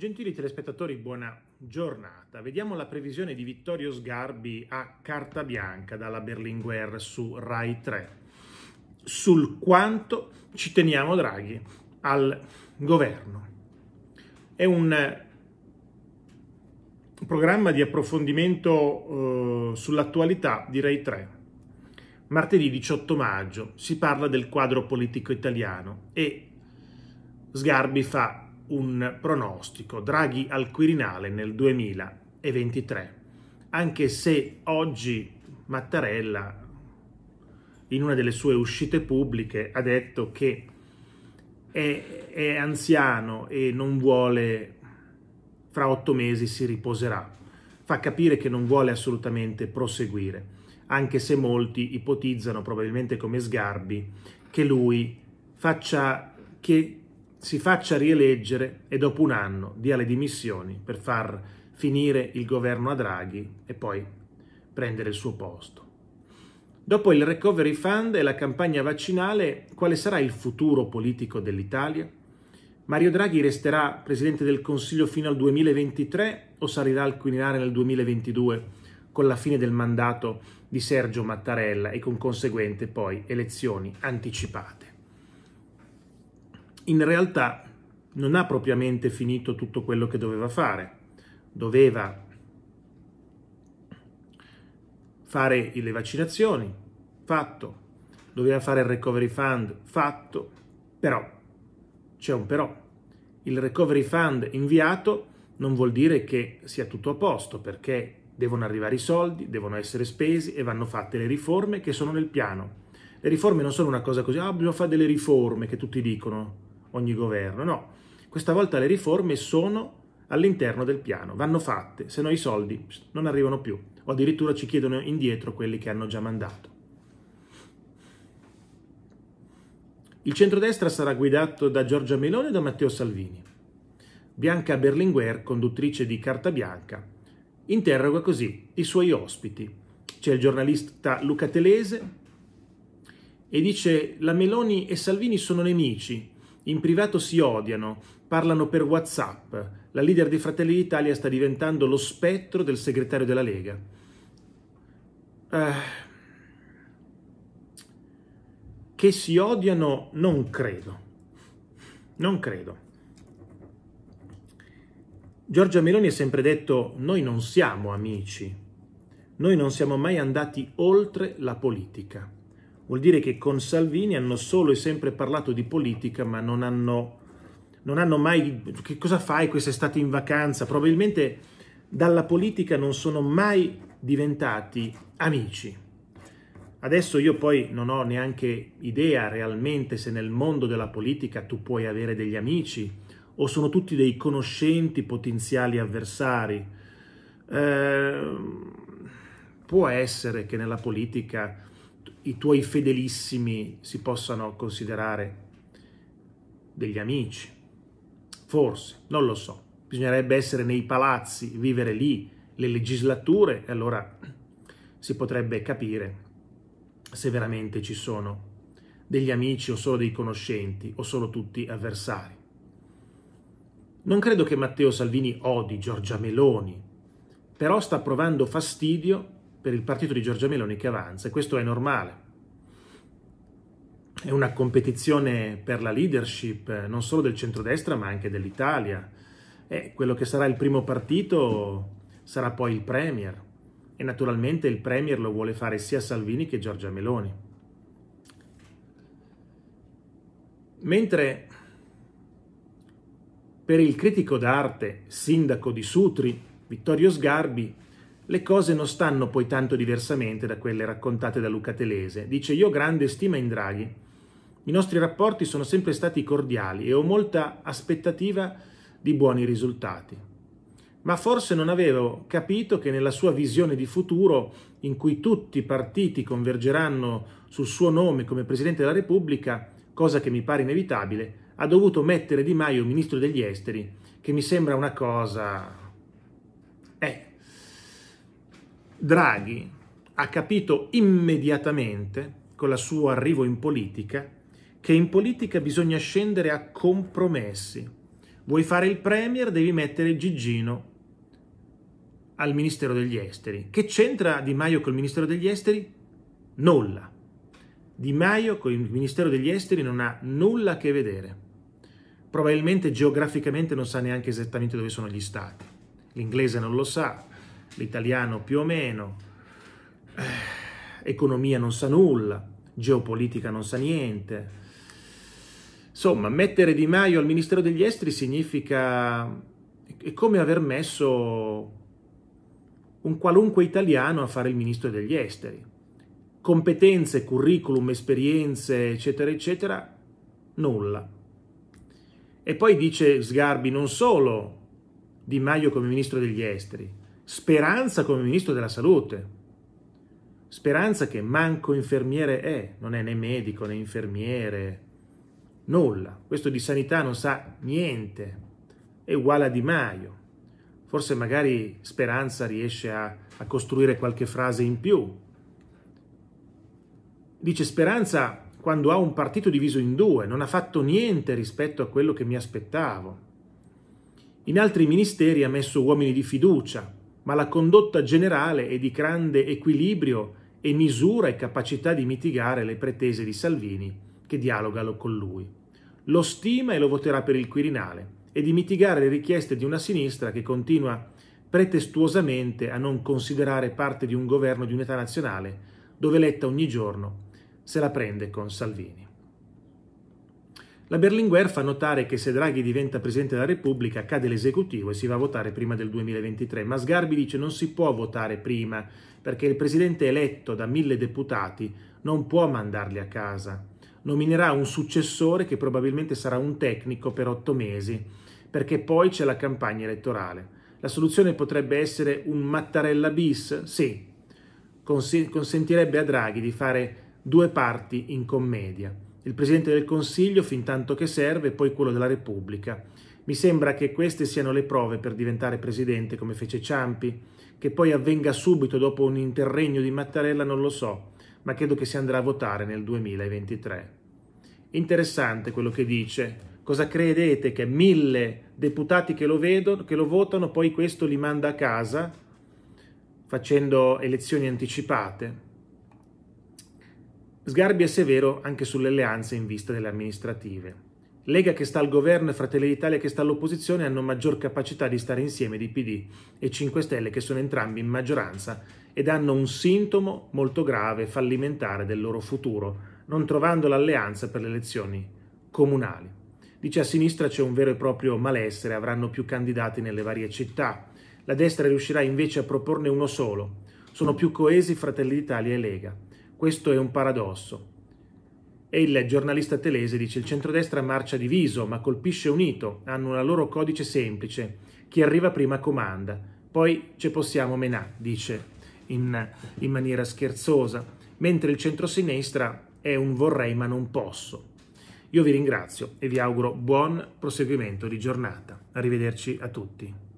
Gentili telespettatori, buona giornata. Vediamo la previsione di Vittorio Sgarbi a carta bianca dalla Berlinguer su Rai 3. Sul quanto ci teniamo Draghi al governo. È un eh, programma di approfondimento eh, sull'attualità di Rai 3. Martedì 18 maggio si parla del quadro politico italiano e Sgarbi fa un pronostico, Draghi al Quirinale nel 2023, anche se oggi Mattarella in una delle sue uscite pubbliche ha detto che è, è anziano e non vuole, fra otto mesi si riposerà, fa capire che non vuole assolutamente proseguire, anche se molti ipotizzano, probabilmente come Sgarbi, che lui faccia, che si faccia rieleggere e dopo un anno dia le dimissioni per far finire il governo a Draghi e poi prendere il suo posto. Dopo il Recovery Fund e la campagna vaccinale, quale sarà il futuro politico dell'Italia? Mario Draghi resterà Presidente del Consiglio fino al 2023 o salirà al Quirinale nel 2022 con la fine del mandato di Sergio Mattarella e con conseguente poi elezioni anticipate? in realtà non ha propriamente finito tutto quello che doveva fare. Doveva fare le vaccinazioni, fatto. Doveva fare il recovery fund, fatto. Però, c'è un però. Il recovery fund inviato non vuol dire che sia tutto a posto, perché devono arrivare i soldi, devono essere spesi e vanno fatte le riforme che sono nel piano. Le riforme non sono una cosa così, ah, bisogna fare delle riforme che tutti dicono ogni governo, no. Questa volta le riforme sono all'interno del piano, vanno fatte, se no i soldi non arrivano più o addirittura ci chiedono indietro quelli che hanno già mandato. Il centrodestra sarà guidato da Giorgia Meloni e da Matteo Salvini. Bianca Berlinguer, conduttrice di Carta Bianca, interroga così i suoi ospiti. C'è il giornalista Luca Telese e dice la Meloni e Salvini sono nemici, in privato si odiano, parlano per WhatsApp. La leader dei Fratelli d'Italia sta diventando lo spettro del segretario della Lega. Eh, che si odiano non credo. Non credo. Giorgia Meloni ha sempre detto noi non siamo amici, noi non siamo mai andati oltre la politica. Vuol dire che con Salvini hanno solo e sempre parlato di politica, ma non hanno, non hanno mai... Che cosa fai quest'estate in vacanza? Probabilmente dalla politica non sono mai diventati amici. Adesso io poi non ho neanche idea realmente se nel mondo della politica tu puoi avere degli amici o sono tutti dei conoscenti potenziali avversari. Eh, può essere che nella politica i tuoi fedelissimi si possano considerare degli amici. Forse, non lo so. Bisognerebbe essere nei palazzi, vivere lì, le legislature, e allora si potrebbe capire se veramente ci sono degli amici o solo dei conoscenti o solo tutti avversari. Non credo che Matteo Salvini odi Giorgia Meloni, però sta provando fastidio per il partito di Giorgia Meloni che avanza e questo è normale. È una competizione per la leadership eh, non solo del centrodestra ma anche dell'Italia. quello che sarà il primo partito sarà poi il Premier e naturalmente il Premier lo vuole fare sia Salvini che Giorgia Meloni. Mentre per il critico d'arte, sindaco di Sutri, Vittorio Sgarbi, le cose non stanno poi tanto diversamente da quelle raccontate da Luca Telese. Dice io ho grande stima in Draghi. I nostri rapporti sono sempre stati cordiali e ho molta aspettativa di buoni risultati. Ma forse non avevo capito che nella sua visione di futuro, in cui tutti i partiti convergeranno sul suo nome come Presidente della Repubblica, cosa che mi pare inevitabile, ha dovuto mettere Di Maio ministro degli esteri, che mi sembra una cosa Draghi ha capito immediatamente, con il suo arrivo in politica, che in politica bisogna scendere a compromessi. Vuoi fare il premier, devi mettere Gigino al Ministero degli Esteri. Che c'entra Di Maio col Ministero degli Esteri? Nulla. Di Maio con il Ministero degli Esteri non ha nulla a che vedere. Probabilmente geograficamente non sa neanche esattamente dove sono gli stati. L'inglese non lo sa, l'italiano più o meno, eh, economia non sa nulla, geopolitica non sa niente. Insomma, mettere Di Maio al Ministero degli Esteri significa... è come aver messo un qualunque italiano a fare il Ministro degli Esteri. Competenze, curriculum, esperienze, eccetera, eccetera, nulla. E poi dice Sgarbi non solo Di Maio come Ministro degli Esteri, Speranza come ministro della salute. Speranza che manco infermiere è, non è né medico né infermiere, nulla. Questo di sanità non sa niente, è uguale a Di Maio. Forse magari Speranza riesce a, a costruire qualche frase in più. Dice Speranza quando ha un partito diviso in due, non ha fatto niente rispetto a quello che mi aspettavo. In altri ministeri ha messo uomini di fiducia, ma la condotta generale è di grande equilibrio e misura e capacità di mitigare le pretese di Salvini, che dialoga con lui. Lo stima e lo voterà per il Quirinale e di mitigare le richieste di una sinistra che continua pretestuosamente a non considerare parte di un governo di unità nazionale, dove letta ogni giorno se la prende con Salvini. La Berlinguer fa notare che se Draghi diventa Presidente della Repubblica cade l'esecutivo e si va a votare prima del 2023, ma Sgarbi dice non si può votare prima perché il Presidente eletto da mille deputati non può mandarli a casa. Nominerà un successore che probabilmente sarà un tecnico per otto mesi, perché poi c'è la campagna elettorale. La soluzione potrebbe essere un Mattarella bis? Sì, consentirebbe a Draghi di fare due parti in commedia il Presidente del Consiglio fin tanto che serve e poi quello della Repubblica. Mi sembra che queste siano le prove per diventare Presidente, come fece Ciampi, che poi avvenga subito dopo un interregno di Mattarella non lo so, ma credo che si andrà a votare nel 2023. Interessante quello che dice. Cosa credete che mille deputati che lo, vedono, che lo votano, poi questo li manda a casa facendo elezioni anticipate? Sgarbi è severo anche sulle alleanze in vista delle amministrative. Lega che sta al governo e Fratelli d'Italia che sta all'opposizione hanno maggior capacità di stare insieme di PD e 5 Stelle che sono entrambi in maggioranza ed hanno un sintomo molto grave fallimentare del loro futuro, non trovando l'alleanza per le elezioni comunali. Dice a sinistra c'è un vero e proprio malessere, avranno più candidati nelle varie città. La destra riuscirà invece a proporne uno solo. Sono più coesi Fratelli d'Italia e Lega. Questo è un paradosso. E il giornalista telese dice il centrodestra marcia diviso, ma colpisce unito, hanno un loro codice semplice, chi arriva prima comanda, poi ce possiamo menà, dice in, in maniera scherzosa, mentre il centrosinistra è un vorrei ma non posso. Io vi ringrazio e vi auguro buon proseguimento di giornata. Arrivederci a tutti.